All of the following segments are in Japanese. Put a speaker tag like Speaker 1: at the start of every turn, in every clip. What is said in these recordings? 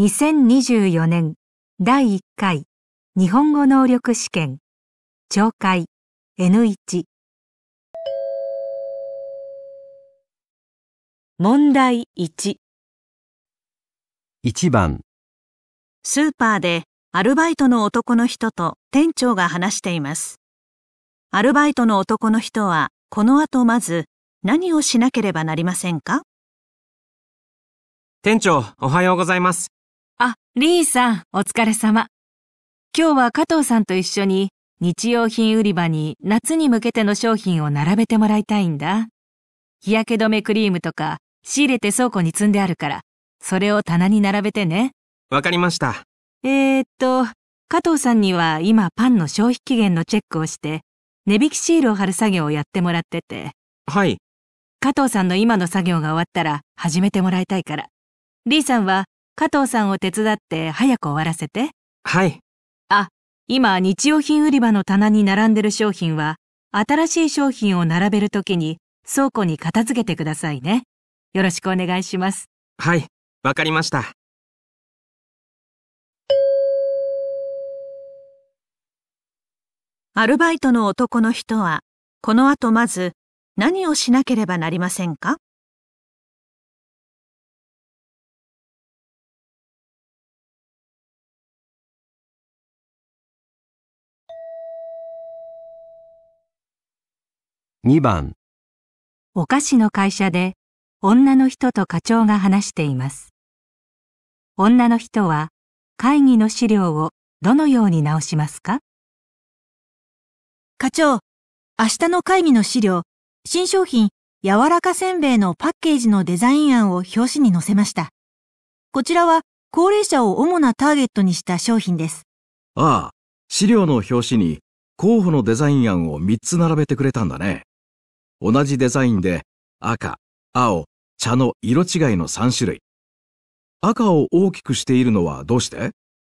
Speaker 1: 2024年第1回日
Speaker 2: 本語能力試験懲戒 N1 問題1
Speaker 3: 1番
Speaker 1: スーパーでアルバイトの男の人と店長が話していますアルバイトの男の人はこの後まず何をしなければなりませんか
Speaker 4: 店
Speaker 5: 長おはようございます
Speaker 1: あ、リーさん、お疲れ様。今日は加藤さんと一緒に日用品売り場に夏に向けての商品を並べてもらいたいんだ。日焼け止めクリームとか仕入れて倉庫に積んであるから、それを棚に並べてね。
Speaker 4: わかりました。
Speaker 1: えー、っと、加藤さんには今パンの消費期限のチェックをして、値引きシールを貼る作業をやってもらってて。はい。加藤さんの今の作業が終わったら始めてもらいたいから。リーさんは加藤さんを手伝って早く終わらせて。はい。あ、今日用品売り場の棚に並んでる商品は、新しい商品を並べるときに倉庫に片付けてくださいね。よろしくお願いします。
Speaker 4: はい、わかりました。
Speaker 1: アルバイトの男の人は、この後まず
Speaker 2: 何をしなければなりませんか
Speaker 3: 2番
Speaker 1: お菓子の会社で女の人と課長が話しています
Speaker 2: 女の人は会議の資料をどのように直しますか課長、明日の会議の資料、
Speaker 1: 新商品柔らかせんべいのパッケージのデザイン案を表紙に載せました。こちらは高齢者を主なターゲットにした商品です。
Speaker 6: ああ、資料の表紙に候補のデザイン案を3つ並べてくれたんだね。同じデザインで赤、青、茶の色違いの3種類。赤を大きくしているのはどうして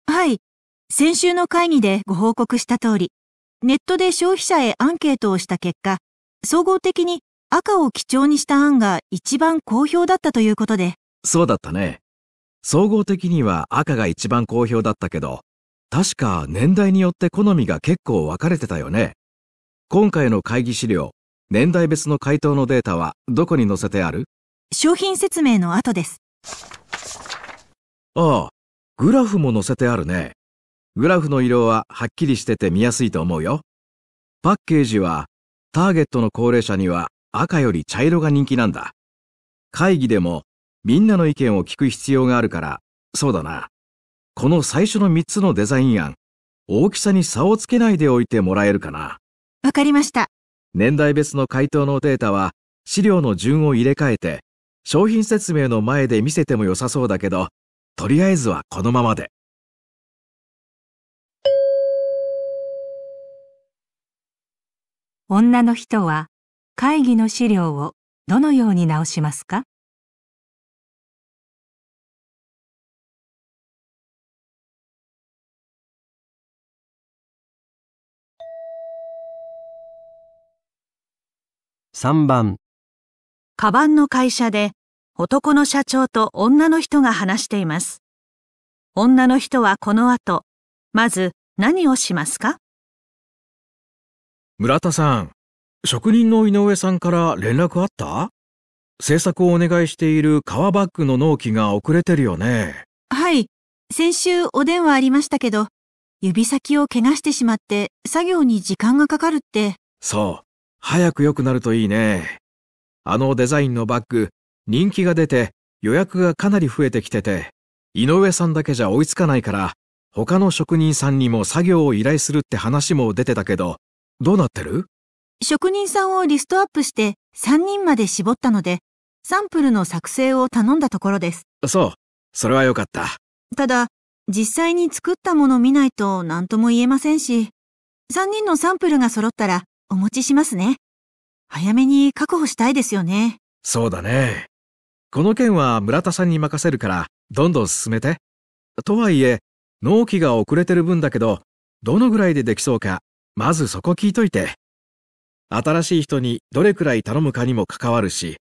Speaker 6: はい。先週の会議
Speaker 1: でご報告した通り、ネットで消費者へアンケートをした結果、総合的に赤を基調にした案が一番好評だったということで。
Speaker 6: そうだったね。総合的には赤が一番好評だったけど、確か年代によって好みが結構分かれてたよね。今回の会議資料、年代別の回答のデータはどこに載せてある
Speaker 1: 商品説明の後です。
Speaker 6: ああ、グラフも載せてあるね。グラフの色ははっきりしてて見やすいと思うよ。パッケージはターゲットの高齢者には赤より茶色が人気なんだ。会議でもみんなの意見を聞く必要があるから、そうだな。この最初の3つのデザイン案、大きさに差をつけないでおいてもらえるかな。
Speaker 1: わかりました。
Speaker 6: 年代別の回答のデータは資料の順を入れ替えて、商品説明の前で見せても良さそうだけど、とりあえずはこのままで。
Speaker 1: 女の人は会
Speaker 2: 議の資料をどのように直しますか
Speaker 3: 3番カ
Speaker 1: バンの会社で男の社長と女の人が話しています。女の人はこの後、まず何をしますか
Speaker 6: 村田さん、職人の井上さんから連絡あった制作をお願いしている革バッグの納期が遅れてるよね。
Speaker 1: はい。先週お電話ありましたけど、指先を怪我してしまって作業に時間がかかるって。
Speaker 6: そう。早く良くなるといいね。あのデザインのバッグ、人気が出て予約がかなり増えてきてて、井上さんだけじゃ追いつかないから、他の職人さんにも作業を依頼するって話も出てたけど、どうなってる
Speaker 1: 職人さんをリストアップして3人まで絞ったので、サンプルの作成を頼んだところです。
Speaker 6: そう。それは良かった。
Speaker 1: ただ、実際に作ったもの見ないと何とも言えませんし、3人のサンプルが揃ったらお持ちしますね。早めに確保したいですよね。
Speaker 6: そうだね。この件は村田さんに任せるから、どんどん進めて。とはいえ、納期が遅れてる分だけど、どのぐらいでできそうか、まずそこ聞いといて。新しい人にどれくらい頼むかにも関わるし、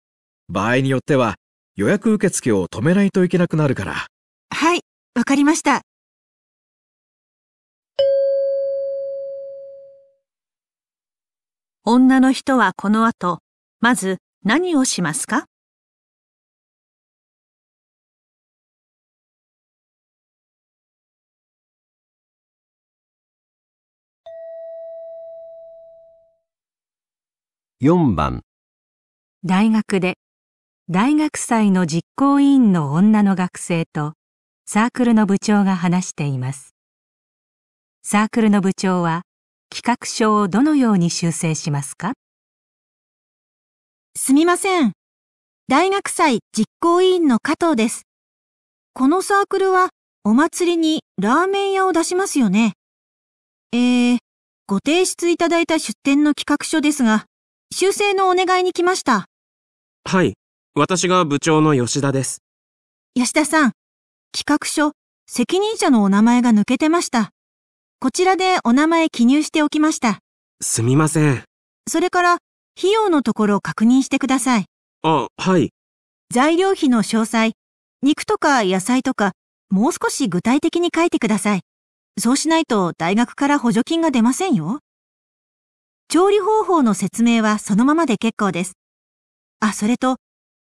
Speaker 6: 場合によっては予約受付を止めないといけなくなるから。
Speaker 2: はい、わ
Speaker 6: かりました。
Speaker 2: 女の人はこの後、まず何をしますか
Speaker 3: 4番
Speaker 1: 大学で大学祭の実行委員の女の学生とサークルの部長が話していますサークルの部長は企画書をどのように修正しますかすみません。大学祭実行委員の加藤です。このサークルはお祭りにラーメン屋を出しますよね。えー、ご提出いただいた出展の企画書ですが、修正のお願いに来ました。
Speaker 4: はい。私が部長の吉田です。
Speaker 1: 吉田さん、企画書、責任者のお名前が抜けてました。こちらでお名前記入しておきました。
Speaker 4: すみません。
Speaker 1: それから、費用のところを確認してください。あ、はい。材料費の詳細、肉とか野菜とか、もう少し具体的に書いてください。そうしないと大学から補助金が出ませんよ。調理方法の説明はそのままで結構です。あ、それと、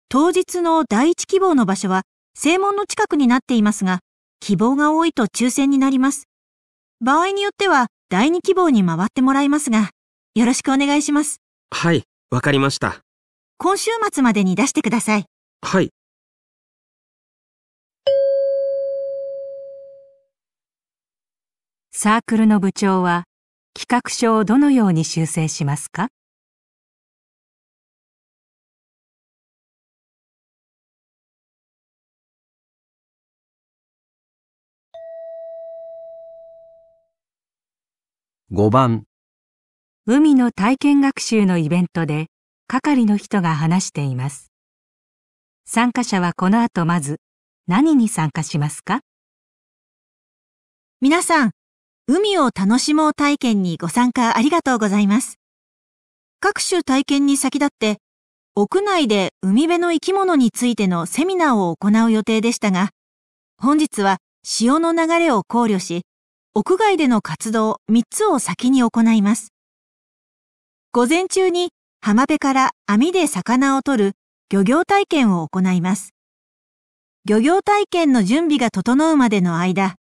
Speaker 1: 当日の第一希望の場所は正門の近くになっていますが、希望が多いと抽選になります。場合によっては第2希望に回ってもらいますが、よろしくお願いします。はい、
Speaker 4: わかりまし
Speaker 2: た。今週末までに出してください。はい。サークルの部長は企画書をどのように修正しますか5番海の体験学習のイベントで
Speaker 1: 係の人が話しています参加者はこの後まず何に参加しますか皆さん海を楽しもう体験にご参加ありがとうございます各種体験に先立って屋内で海辺の生き物についてのセミナーを行う予定でしたが本日は潮の流れを考慮し屋外での活動3つを先に行います。午前中に浜辺から網で魚を取る漁業体験を行います。漁業体験の準備が整うまでの間、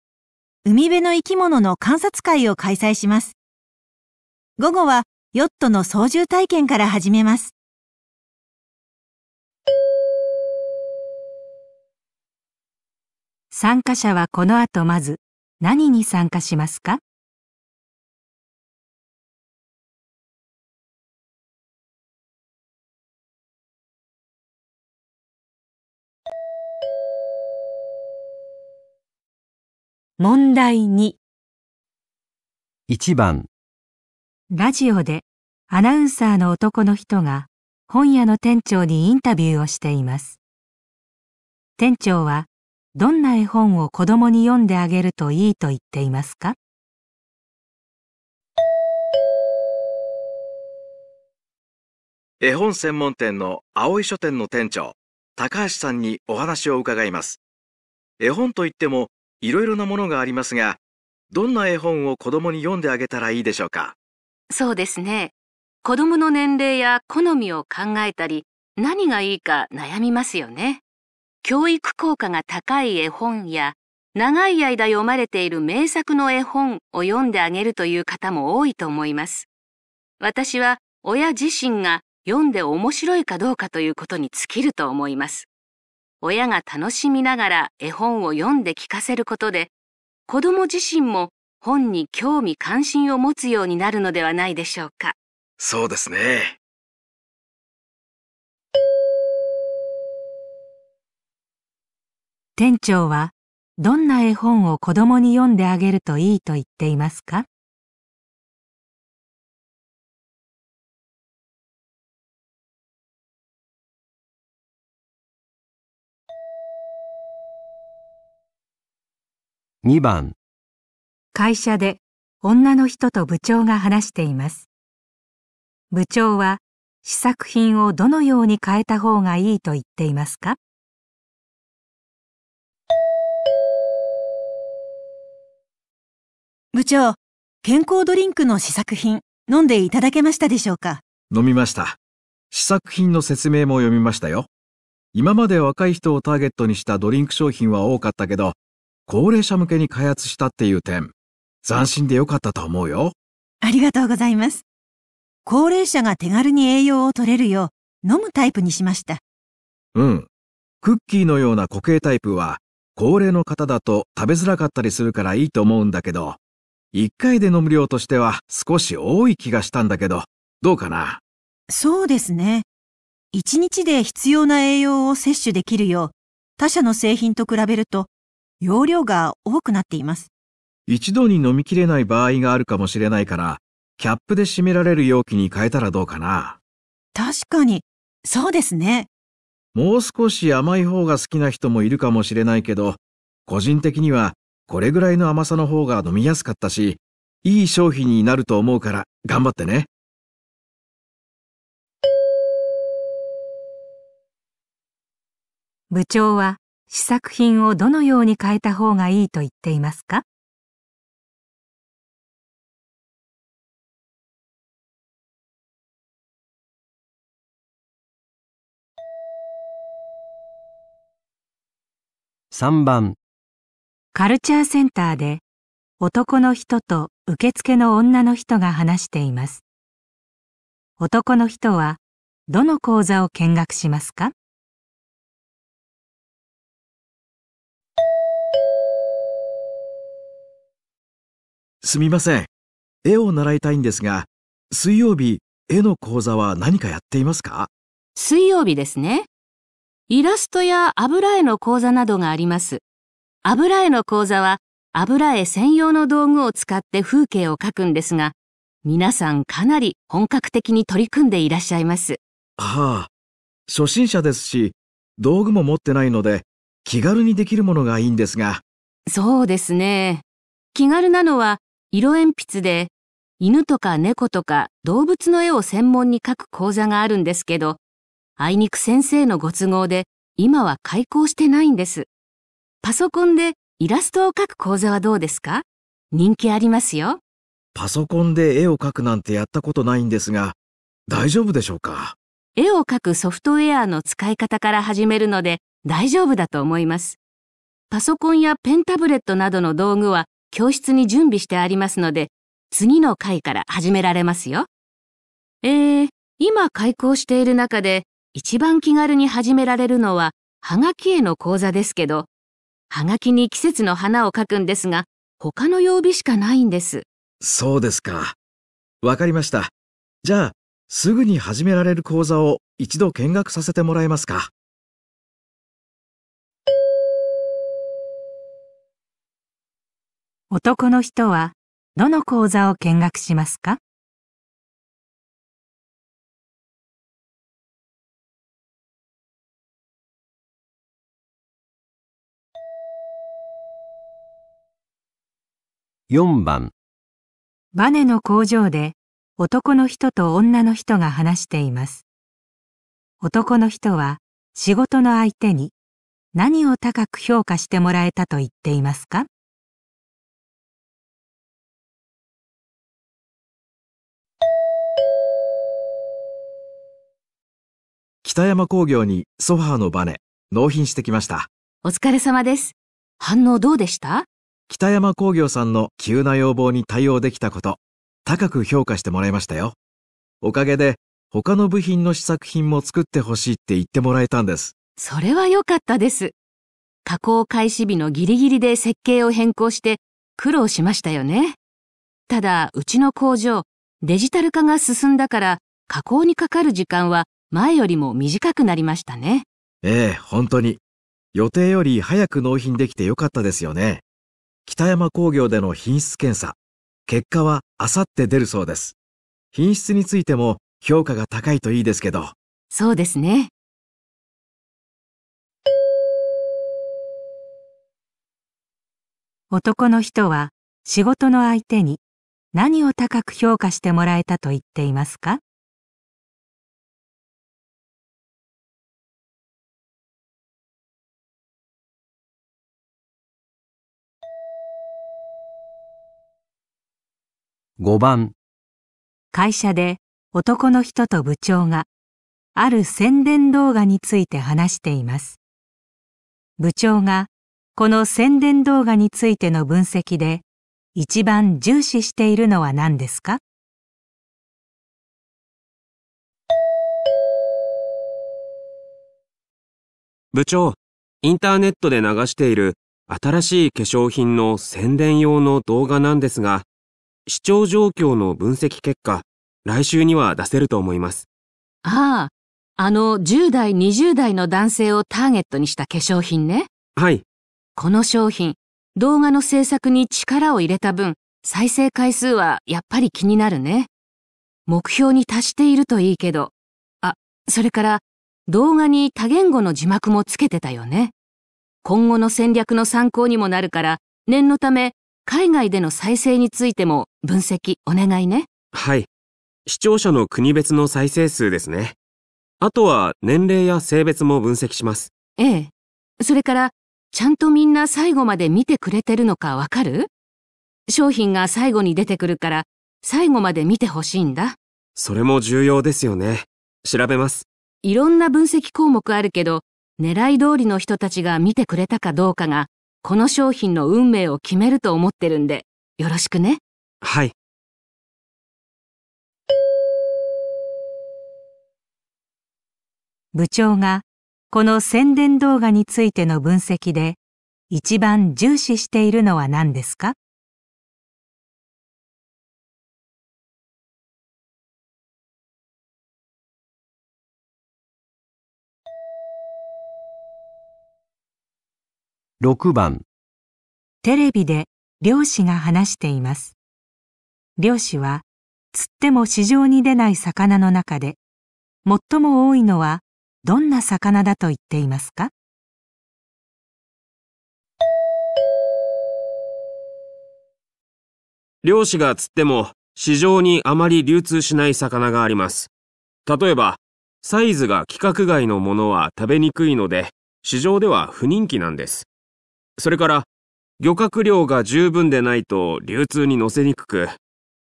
Speaker 1: 海辺の生き物の観察会を開催します。午後はヨットの操縦体験から始めます。
Speaker 2: 参加者はこの後まず何に参加しますか問題2
Speaker 3: 1番
Speaker 1: ラジオでアナウンサーの男の人が本屋の店長にインタビューをしています。店長はどんな絵本を子供に読んであげるといいと言っていますか
Speaker 6: 絵本専門店の青い書店の店長、高橋さんにお話を伺います。絵本といってもいろいろなものがありますが、どんな絵本を子供に読んであげたらいいでしょうか
Speaker 7: そうですね。子供の年齢や好みを考えたり、何がいいか悩みますよね。教育効果が高い絵本や長い間読まれている名作の絵本を読んであげるという方も多いと思います。私は親自身が読んで面白いかどうかということに尽きると思います。親が楽しみながら絵本を読んで聞かせることで、子供自身も本に興味関心を持つようになるのではないでしょうか。
Speaker 6: そうですね。
Speaker 7: 店
Speaker 2: 長はどんな絵本を子供に読んであげるといいと言っていますか2番会社で女
Speaker 1: の人と部長が話しています部長は試作品をどのように変えた方がいいと言っていますか部長、健康ドリンクの試作品、飲んでいただけましたでしょうか
Speaker 6: 飲みました。試作品の説明も読みましたよ。今まで若い人をターゲットにしたドリンク商品は多かったけど、高齢者向けに開発したっていう点、斬新で良かったと思うよ。
Speaker 1: ありがとうございます。高齢者が手軽に栄養を取れるよう、飲むタイプにしました。
Speaker 6: うん。クッキーのような固形タイプは、高齢の方だと食べづらかったりするからいいと思うんだけど、一回で飲む量としては少し多い気がしたんだけど、どうかな
Speaker 1: そうですね。一日で必要な栄養を摂取できるよう、他社の製品と比べると、容量が多くなっています。
Speaker 6: 一度に飲みきれない場合があるかもしれないから、キャップで締められる容器に変えたらどうかな確かに、そうですね。もう少し甘い方が好きな人もいるかもしれないけど、個人的にはこれぐらいの甘さの方が飲みやすかったし、いい商品になると思うから頑張ってね。
Speaker 1: 部長は試作品をど
Speaker 2: のように変えた方がいいと言っていますか
Speaker 3: 3番
Speaker 1: カルチャーセンターで男の人と受付
Speaker 2: の女の人が話しています。男の人はどの講座を見学しますか
Speaker 6: すみません。絵を習いたいんですが、水曜日、絵の講座は何かやっていますか
Speaker 7: 水曜日ですね。イラストや油絵の講座などがあります。油絵の講座は油絵専用の道具を使って風景を描くんですが、皆さんかなり本格的に取り組んでいらっしゃいます。
Speaker 6: はあ、初心者ですし、道具も持ってないので、気軽にできるものがいいんですが。
Speaker 7: そうですね。気軽なのは、色鉛筆で、犬とか猫とか動物の絵を専門に描く講座があるんですけど、あいにく先生のご都合で、今は開講してないんです。パソコンでイラストを描く講座はどうですか人気ありますよ。
Speaker 6: パソコンで絵を描くなんてやったことないんですが、大丈夫でしょうか
Speaker 7: 絵を描くソフトウェアの使い方から始めるので大丈夫だと思います。パソコンやペンタブレットなどの道具は教室に準備してありますので、次の回から始められますよ。えー、今開講している中で一番気軽に始められるのは、はがきへの講座ですけど、はがきに季節の花を書くんですが、他の曜日しかないんです。
Speaker 6: そうですか。わかりました。じゃあ、すぐに始められる講座を一度見学させてもらえますか。
Speaker 2: 男の人はどの講座を見学しますか
Speaker 3: 4番
Speaker 1: バネの工場で男の人と女の人が話しています。
Speaker 2: 男の人は仕事の相手に何を高く評価してもらえたと言っていますか
Speaker 6: 北山工業にソファーのバネ納品してきました。
Speaker 7: お疲れ様です。反応どうでした
Speaker 6: 北山工業さんの急な要望に対応できたこと、高く評価してもらいましたよ。おかげで、他の部品の試作品も作ってほしいって言ってもらえたんです。
Speaker 7: それは良かったです。加工開始日のギリギリで設計を変更して苦労しましたよね。ただ、うちの工場、デジタル化が進んだから、加工にかかる時間は前よりも短くなりましたね。
Speaker 6: ええ、本当に。予定より早く納品できてよかったですよね。北山工業での品質検査、結果はあさって出るそうです。品質についても評価が高いといいですけど。
Speaker 2: そうですね。男の人は仕事の相手に何を高く評価してもらえたと言っていますか
Speaker 3: 5番
Speaker 1: 会社で男の人と部長がある宣伝動画について話しています部長がこの宣伝動画についての分析で一番重視しているのは
Speaker 2: 何ですか
Speaker 5: 部長、インターネットで流している新しい化粧品の宣伝用の動画なんですが、視聴状況の分析結果、来週には出せると思います。
Speaker 7: ああ、あの10代、20代の男性をターゲットにした化粧品ね。はい。この商品、動画の制作に力を入れた分、再生回数はやっぱり気になるね。目標に達しているといいけど。あ、それから動画に多言語の字幕もつけてたよね。今後の戦略の参考にもなるから、念のため海外での再生についても分析お願いね。
Speaker 5: はい。視聴者の国別の再生数ですね。あとは年齢や性別も分析します。
Speaker 7: ええ。それから、ちゃんとみんな最後まで見てくれてるのかわかる商品が最後に出てくるから、最後まで見てほしいんだ。
Speaker 5: それも重要ですよね。調べます。
Speaker 7: いろんな分析項目あるけど、狙い通りの人たちが見てくれたかどうかがこの商品の運命を決めると思ってるんで、よろしくね。
Speaker 2: はい。
Speaker 1: 部長がこの宣伝動画についての分析で
Speaker 2: 一番重視しているのは何ですか6番テレビで漁師が話しています。漁
Speaker 1: 師は釣っても市場に出ない魚の中で最も多いの
Speaker 2: はどんな魚だと言っていますか
Speaker 5: 漁師が釣っても市場にあまり流通しない魚があります。例えば、サイズが規格外のものは食べにくいので、市場では不人気なんです。それから、漁獲量が十分でないと流通に乗せにくく、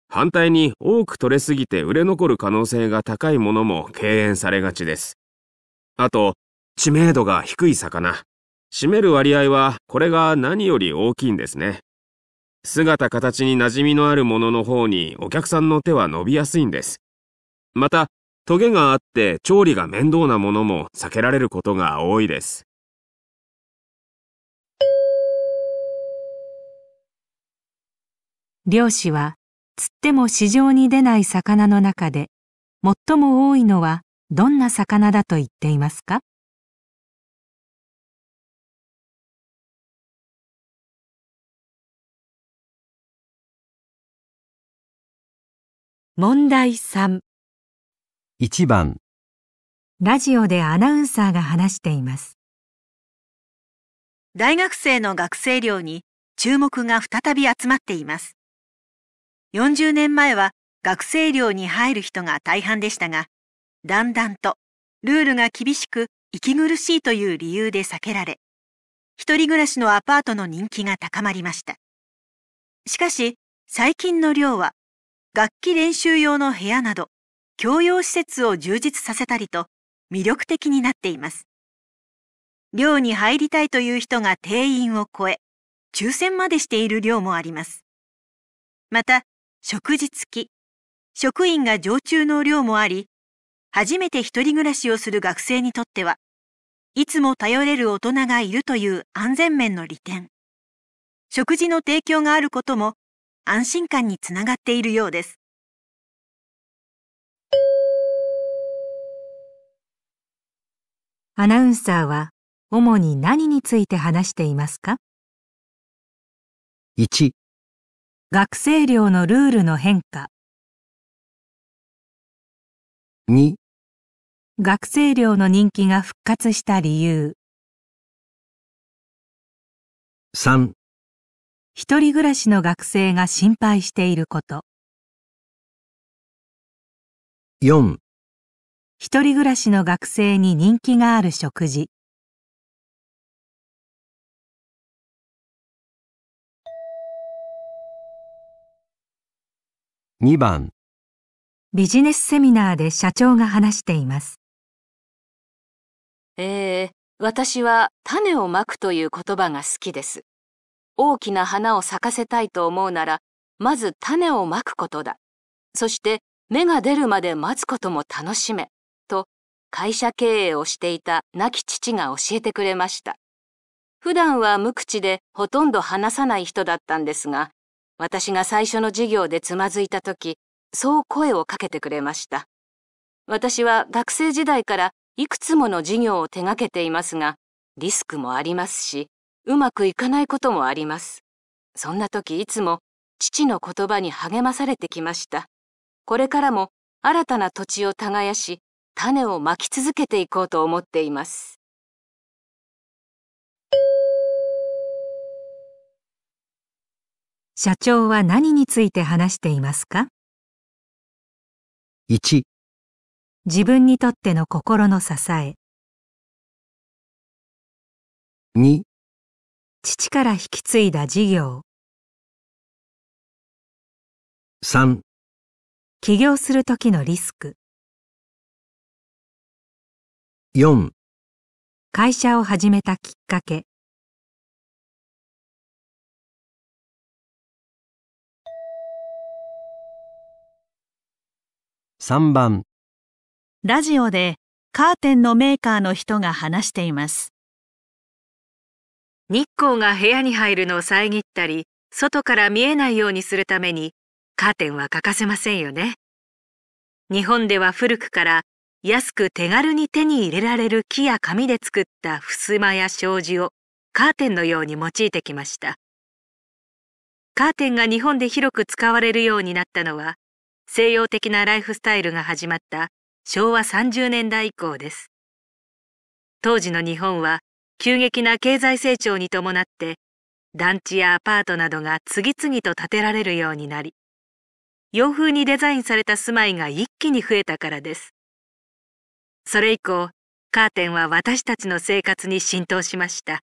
Speaker 5: 反対に多く取れすぎて売れ残る可能性が高いものも敬遠されがちです。あと、知名度が低い魚。占める割合はこれが何より大きいんですね。姿形に馴染みのあるものの方にお客さんの手は伸びやすいんです。また、トゲがあって調理が面倒なものも避けられることが多いです。
Speaker 1: 漁師は釣っても
Speaker 2: 市場に出ない魚の中で最も多いのはどんな魚だと言っていますか問題3 1番ラジオでアナウンサーが話しています大学生の
Speaker 1: 学生寮に注目が再び集まっています40年前は学生寮に入る人が大半でしたが、だんだんとルールが厳しく息苦しいという理由で避けられ、一人暮らしのアパートの人気が高まりました。しかし、最近の寮は、楽器練習用の部屋など、共用施設を充実させたりと、魅力的になっています。寮に入りたいという人が定員を超え、抽選までしている寮もあります。また、食事付き、職員が常駐の量もあり、初めて一人暮らしをする学生にとっては、いつも頼れる大人がいるという安全面の利点。食事の提供があることも安心感につながっているようです。アナウンサーは主に何について話していますか
Speaker 2: 1学生寮のルールの変化2学生寮の人気が復活した理由3一人暮らしの学生が心配していること4一人暮らしの学生に人気がある食事
Speaker 3: 2番
Speaker 1: ビジネスセミナーで社長が話しています。
Speaker 7: えー、私は種をまくという言葉が好きです。大きな花を咲かせたいと思うなら、まず種をまくことだ。そして芽が出るまで待つことも楽しめ。と、会社経営をしていた亡き父が教えてくれました。普段は無口でほとんど話さない人だったんですが、私が最初の授業でつまずいた時、そう声をかけてくれました。私は学生時代からいくつもの授業を手がけていますが、リスクもありますし、うまくいかないこともあります。そんな時いつも父の言葉に励まされてきました。これからも新たな土地を耕し、種をまき続けていこうと思っています。
Speaker 1: 社長は何について話していますか
Speaker 2: ?1 自分にとっての心の支え2父から引き継いだ事業3起業する時のリスク4会社を始めたきっかけ3番ラジオでカーテ
Speaker 1: ンのメーカーの人が話しています日光が部屋に入るのを遮ったり外から見えないようにするためにカーテンは欠かせませんよね日本では古くから安く手軽に手に入れられる木や紙で作った襖や障子をカーテンのように用いてきましたカーテンが日本で広く使われるようになったのは西洋的なライフスタイルが始まった昭和30年代以降です。当時の日本は急激な経済成長に伴って団地やアパートなどが次々と建てられるようになり洋風にデザインされた住まいが一気に増えたからですそれ以降カーテンは私たちの生活に浸透しました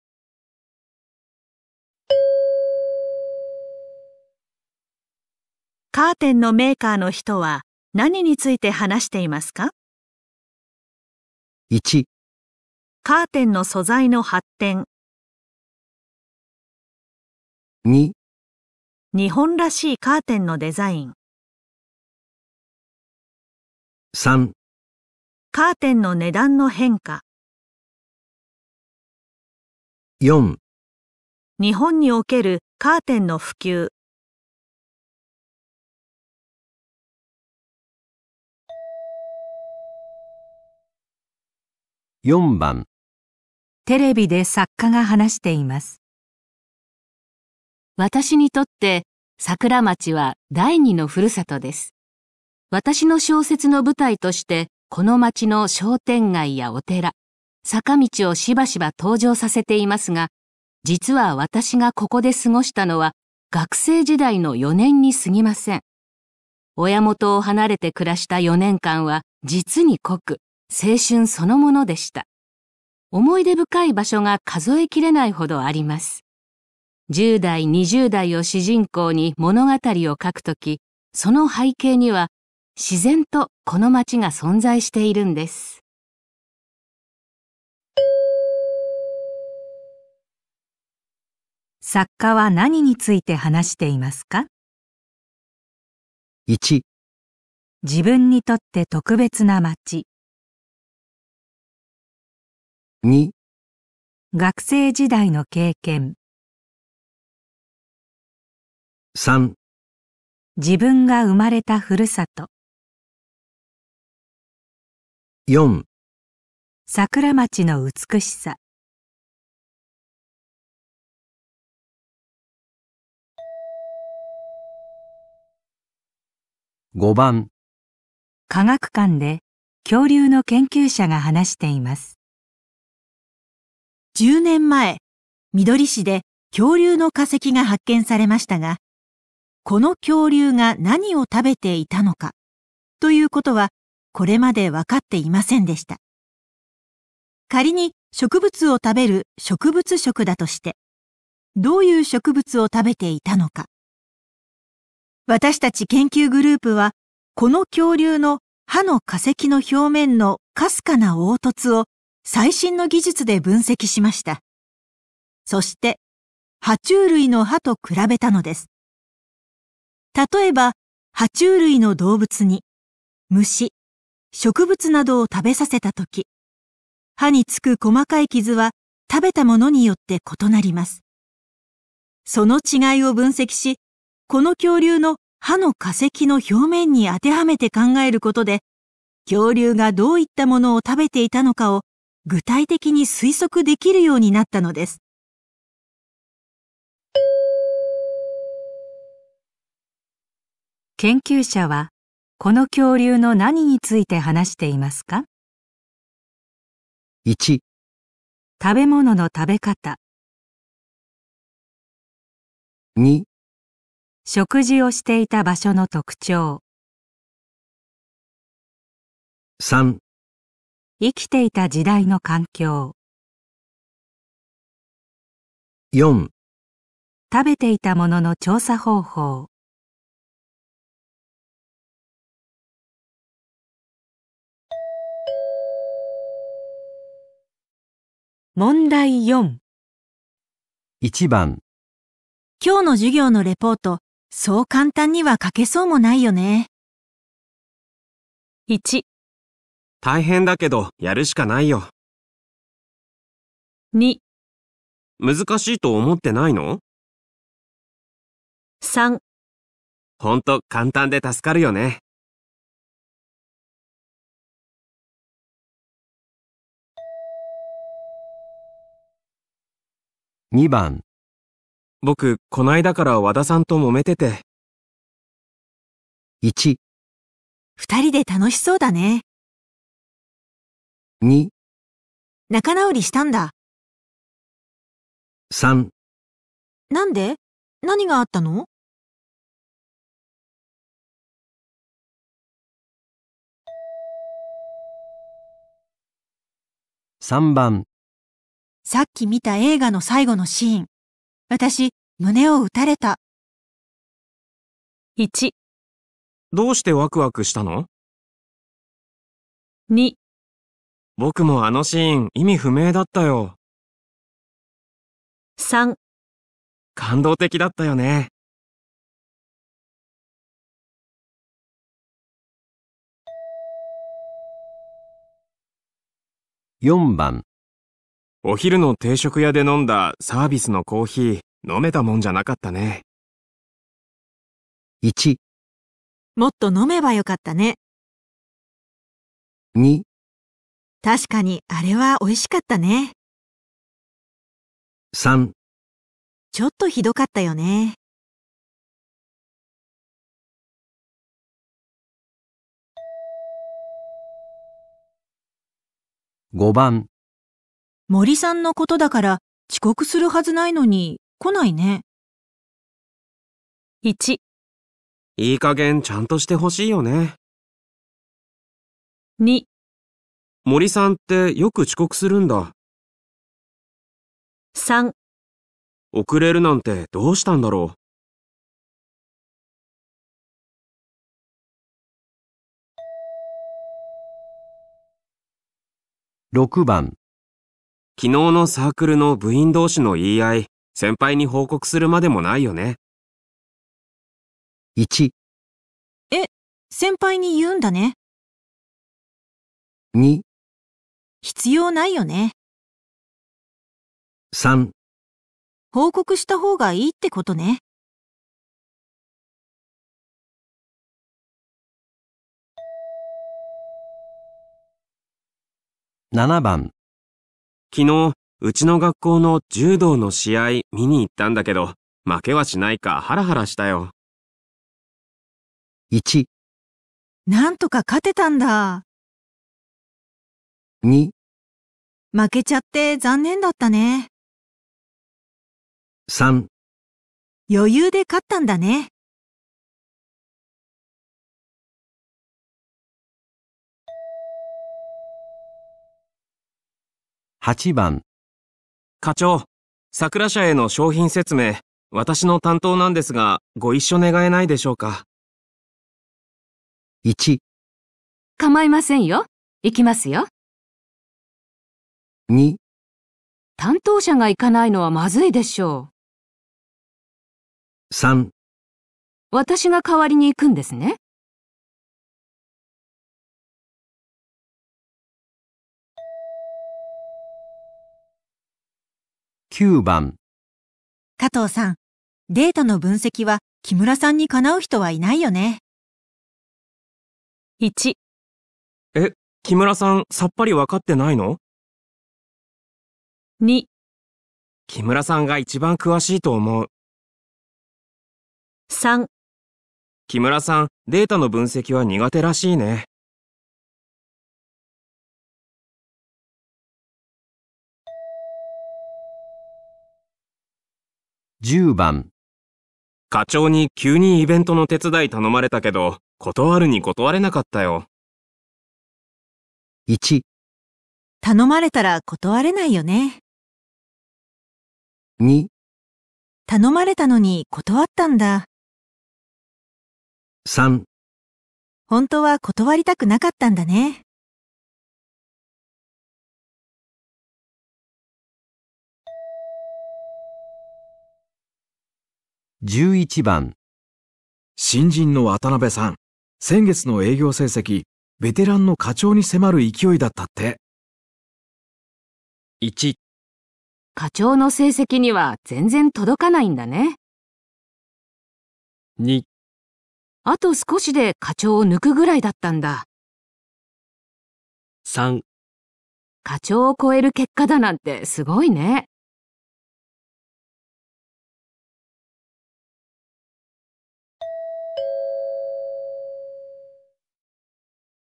Speaker 1: カーテンのメー
Speaker 2: カーの人は何について話していますか ?1、カーテンの素材の発展。2、日本らしいカーテンのデザイン。3、カーテンの値段の変化。4、日本におけるカーテンの普及。
Speaker 3: 4番
Speaker 7: テレビで作家が話しています私にとって桜町は第二のふるさとです私の小説の舞台としてこの町の商店街やお寺坂道をしばしば登場させていますが実は私がここで過ごしたのは学生時代の4年に過ぎません親元を離れて暮らした4年間は実に濃く、青春そのものでした。思い出深い場所が数えきれないほどあります。10代、20代を主人公に物語を書くとき、その背景には自然とこの街が存在しているんです。
Speaker 2: 作家は何について話していますか 1, 自分にとって特別な街2学生時代の経験3自分が生まれたふるさと4桜町の美しさ
Speaker 3: 5番
Speaker 1: 科学館で恐竜の研究者が話しています10年前、緑市で恐竜の化石が発見されましたが、この恐竜が何を食べていたのか、ということはこれまで分かっていませんでした。仮に植物を食べる植物食だとして、どういう植物を食べていたのか。私たち研究グループは、この恐竜の歯の化石の表面のかすかな凹凸を最新の技術で分析しました。そして、爬虫類の歯と比べたのです。例えば、爬虫類の動物に、虫、植物などを食べさせたとき、歯につく細かい傷は食べたものによって異なります。その違いを分析し、この恐竜の歯の化石の表面に当てはめて考えることで、恐竜がどういったものを食べていたのかを具体的に推測できるようになったのです。研究者
Speaker 2: はこの恐竜の何について話していますか ?1 食べ物の食べ方2食事をしていた場所の特徴3生きていた時代の環境4食べていたものの調査方法問題41
Speaker 3: 番
Speaker 1: 今日の授業のレポートそう簡単には書けそうもないよね
Speaker 2: 1, 1大変だけど、やるしかないよ。2難しいと思ってないの ?3 ほんと簡単で助かるよね。2番僕、こないだから和田さんと揉めてて。1二人で楽しそうだね。2仲直りしたんだ。3なんで何があったの3番さっき見た映画の最後のシーン。私、胸を打たれた。1どうしてワクワクしたの ?2 僕もあのシーン意味不明だったよ。3感動的だったよね。
Speaker 4: 4番お昼の定食屋で飲んだサービスのコーヒー
Speaker 2: 飲めたもんじゃなかったね。1もっと飲めばよかったね。2確かにあれは美味しかったね。3ちょっとひどかったよね。5番森さんのことだから遅刻するはずないのに来ないね。1
Speaker 3: いい加減ちゃんとしてほ
Speaker 2: しいよね。2森さんってよく遅刻するんだ。3遅れるなんてどうしたんだろう。
Speaker 4: 6番昨日のサークルの部員同士の言い合い、先輩に報
Speaker 2: 告するまでもないよね。1え、先輩に言うんだね。2必要ないよね。3報告した方がいいってことね。7
Speaker 4: 番昨日、うちの学校の柔道の試合見に行ったんだけ
Speaker 2: ど、負けはしないかハラハラしたよ。1なんとか勝てたんだ。2負けちゃって残念だったね。3余裕で勝ったんだね。8番課長、桜社への商品説明、私の担当なんですが、ご一緒願えないでしょうか。1構いませんよ。行きますよ。2担当者が行かないのはまずいでしょう。3私が代わりに行くんですね。
Speaker 3: 9番
Speaker 2: 加藤
Speaker 1: さん、データの分析は木村さんにかなう人はいないよね。
Speaker 2: 1え、木村さんさっぱりわかってないの2木村さんが一番詳しいと思う。3木村さん、データの分析は苦手らしいね。
Speaker 4: 10番課長に急にイベントの手伝い頼まれたけど、断
Speaker 2: るに断れなかったよ。1頼まれたら断れないよね。2頼まれたのに断ったんだ。3本当は断りたくなかったんだね。
Speaker 6: 11番新人の渡辺さん、先月の営業成績、ベテランの課長に迫る勢いだったって。1
Speaker 7: 課長の成績には全然届かない
Speaker 2: んだね。2あと少しで課長を抜くぐらいだったんだ。3課長を超える結果だなんてすごいね。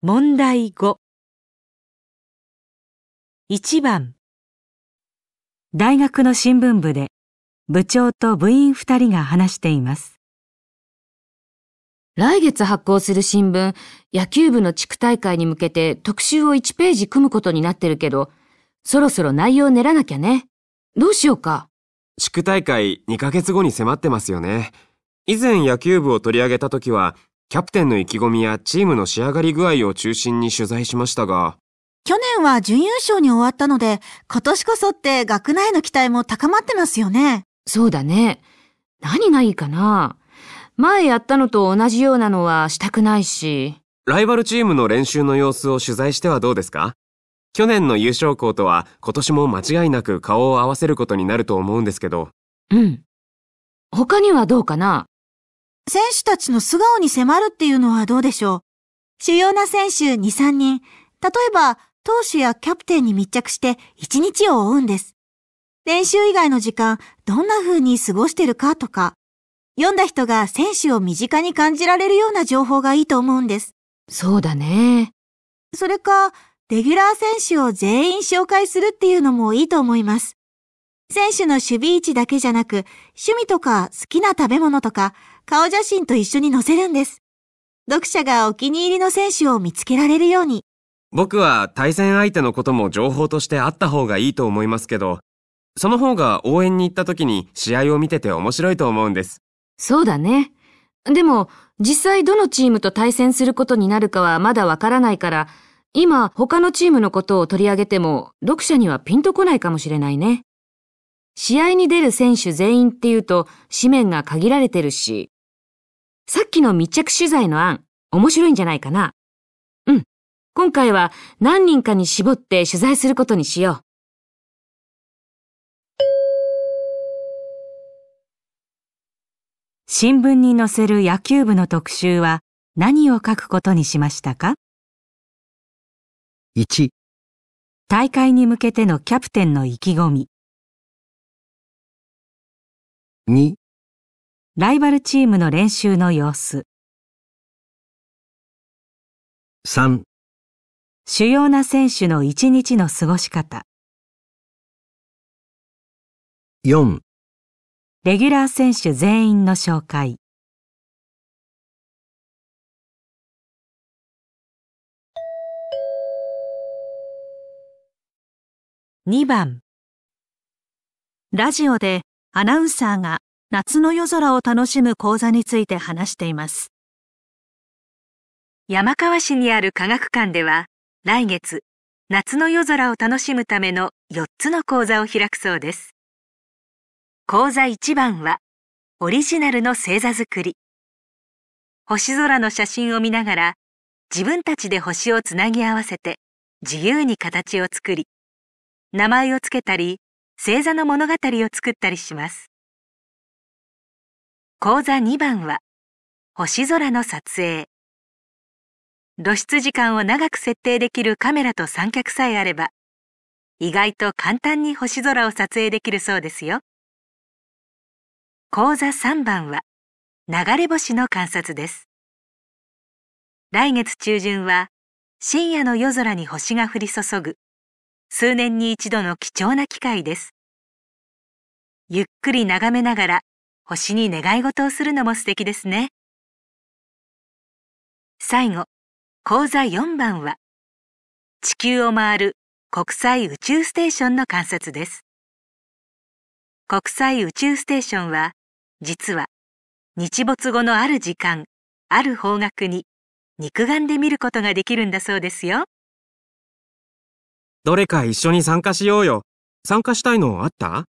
Speaker 2: 問題5 1番大学の新聞部で部長と部
Speaker 7: 員二人が話しています。来月発行する新聞、野球部の地区大会に向けて特集を1ページ組むことになってるけど、そろそろ内容を練らなきゃね。どうしようか。
Speaker 5: 地区大会2ヶ月後に迫ってますよね。以前野球部を取り上げた時は、キャプテンの意気込みやチームの仕上がり具合を中心に取材しましたが、
Speaker 1: 去年は準優勝に終わ
Speaker 7: ったので、今年こそって学内の期待も高まってますよね。そうだね。何がいいかな前やったのと同じようなのはしたくないし。
Speaker 5: ライバルチームの練習の様子を取材してはどうですか去年の優勝校とは今年も間違いなく顔を合わせることになると思うんですけど。
Speaker 2: うん。
Speaker 1: 他にはどうかな選手たちの素顔に迫るっていうのはどうでしょう主要な選手2、3人。例えば、投手やキャプテンに密着して一日を追うんです。練習以外の時間、どんな風に過ごしてるかとか、読んだ人が選手を身近に感じられるような情報がいいと思うんです。そうだね。それか、レギュラー選手を全員紹介するっていうのもいいと思います。選手の守備位置だけじゃなく、趣味とか好きな食べ物とか、顔写真と一緒に載せるんです。読者がお気に入りの選手を見つけられるように。
Speaker 5: 僕は対戦相手のことも情報としてあった方がいいと思いますけど、その方が応援に行った時に試合を見てて面白いと思うんです。
Speaker 7: そうだね。でも、実際どのチームと対戦することになるかはまだわからないから、今他のチームのことを取り上げても読者にはピンとこないかもしれないね。試合に出る選手全員っていうと紙面が限られてるし、さっきの密着取材の案、面白いんじゃないかな。今回は何人かに絞って取材することに
Speaker 2: しよう。
Speaker 1: 新聞に載せる野球部の特集は何を書く
Speaker 2: ことにしましたか ?1 大会に向けてのキャプテンの意気込み2ライバルチームの練習の様子3主要な選手の一日の過ごし方。4レギュラー選手全員の紹介。2番ラジオでアナウンサーが
Speaker 1: 夏の夜空を楽しむ講座について話しています。山川市にある科学館では来月夏の夜空を楽しむための4つの講座を開くそうです講座1番はオリジナルの星座作り星空の写真を見ながら自分たちで星をつなぎ合わせて自由に形を作り名前をつけたり星座の物語を作ったりします講座2番は星空の撮影露出時間を長く設定できるカメラと三脚さえあれば意外と簡単に星空を撮影できるそうですよ講座3番は流れ星の観察です来月中旬は深夜の夜空に星が降り注ぐ数年に一度の貴重な機会ですゆっくり眺めながら
Speaker 2: 星に願い事をするのも素敵ですね最後講座4番は地球を回る国際宇
Speaker 1: 宙ステーションの観察です国際宇宙ステーションは実は日没後のある時間ある方角に肉眼で見ることができるんだそうですよ
Speaker 4: どれか一緒に参加しようよ参加したいのあった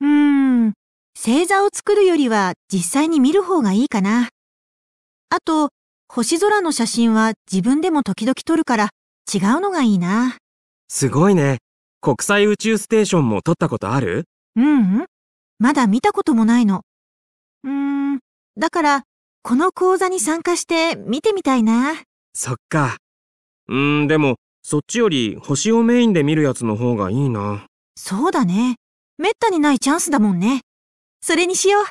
Speaker 1: うーん星座を作るよりは実際に見る方がいいかなあと星空の写真は自分でも時々撮るから違うのがいいな。
Speaker 5: すごいね。国際宇宙ステーションも撮ったことある
Speaker 1: うん、うん、まだ見たこともないの。うーん、だから、この講座に参加して見てみたいな。
Speaker 5: そっか。うーん、でも、そっちより星をメインで見るやつの方がいいな。
Speaker 2: そうだね。めったにないチャンスだもんね。それにしよう。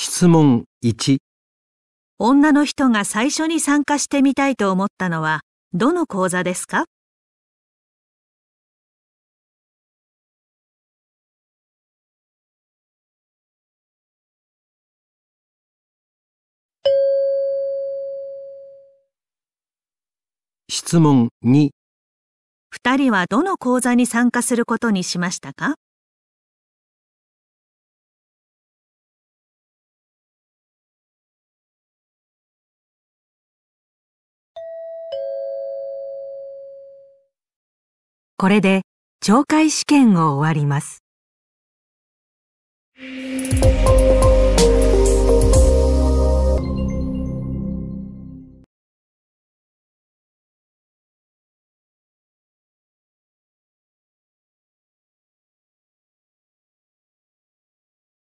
Speaker 2: 質問1
Speaker 1: 女の人が最初に参加
Speaker 2: してみたいと思ったのはどの講座ですか質問2二人はどの講座に参加することにしましたかこれで懲戒試験を終わります。